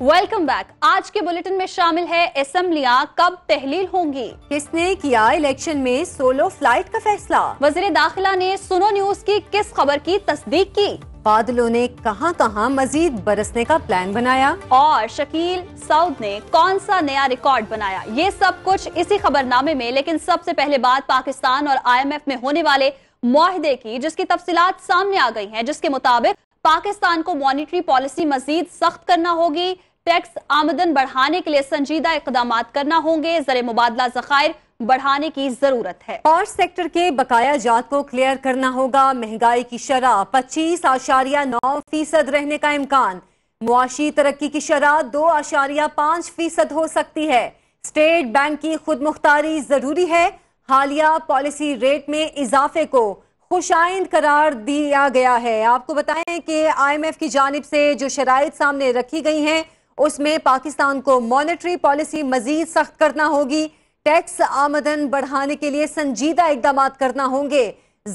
welcome back आज के bulletin में शामिल है असम्बलियाँ कब तहलील होंगी किसने किया इलेक्शन में सोलो फ्लाइट का फैसला वजीर दाखिला ने सुनो न्यूज की किस खबर की तस्दीक की बादलों ने कहां कहां मजीद बरसने का प्लान बनाया और शकील सऊद ने कौन सा नया रिकॉर्ड बनाया ये सब कुछ इसी खबरनामे में लेकिन सबसे पहले बात पाकिस्तान और आई में होने वाले माहदे की जिसकी तफसीत सामने आ गई है जिसके मुताबिक पाकिस्तान को मॉनिटरी पॉलिसी मजीद सख्त करना होगी टैक्स आमदन बढ़ाने के लिए संजीदा इकदाम करना होंगे जर मुबादला जखायर बढ़ाने की जरूरत है और सेक्टर के बकाया जात को क्लियर करना होगा महंगाई की शरह पच्चीस आशारिया नौ फीसद रहने का इम्कान मुआशी तरक्की की शरह दो आशारिया पाँच फीसद हो सकती है स्टेट बैंक की खुद मुख्तारी जरूरी है हालिया पॉलिसी रेट में इजाफे को खुशाइंद करार दिया गया है आपको बताएं कि आईएमएफ की जानब से जो शराइ सामने रखी गई हैं उसमें पाकिस्तान को मॉनेटरी पॉलिसी मजीद सख्त करना होगी टैक्स आमदन बढ़ाने के लिए संजीदा इकदाम करना होंगे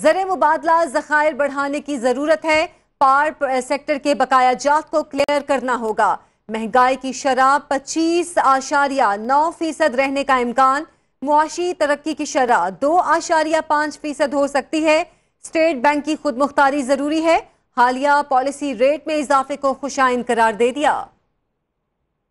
जर मुबादला जखायर बढ़ाने की ज़रूरत है पार सेक्टर के बकाया जात को क्लियर करना होगा महंगाई की शराब पच्चीस आशारिया नौ फीसद रहने का इम्कान मुआशी तरक्की की शराह दो आशारिया पांच फीसद हो सकती है स्टेट बैंक की खुद मुख्तारी जरूरी है हालिया पॉलिसी रेट में इजाफे को खुशाइन करार दे दिया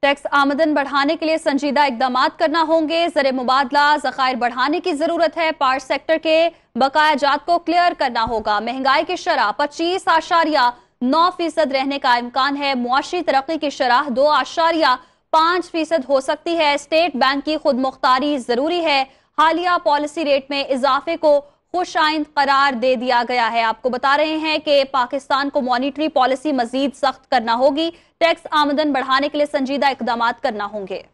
टैक्स आमदन बढ़ाने के लिए संजीदा इकदाम करना होंगे जर मुबादला जखायर बढ़ाने की जरूरत है पार्ट सेक्टर के बकाया जात को क्लियर करना होगा महंगाई की शराह पच्चीस आशारिया नौ फीसद रहने का इम्कान है मुआशी तरक्की की शराह दो आशारिया पांच फीसद हो सकती है स्टेट बैंक की खुद मुख्तारी जरूरी है हालिया पॉलिसी रेट में इजाफे को आइंद करार दे दिया गया है आपको बता रहे हैं कि पाकिस्तान को मॉनिटरी पॉलिसी मजीद सख्त करना होगी टैक्स आमदन बढ़ाने के लिए संजीदा इकदाम करना होंगे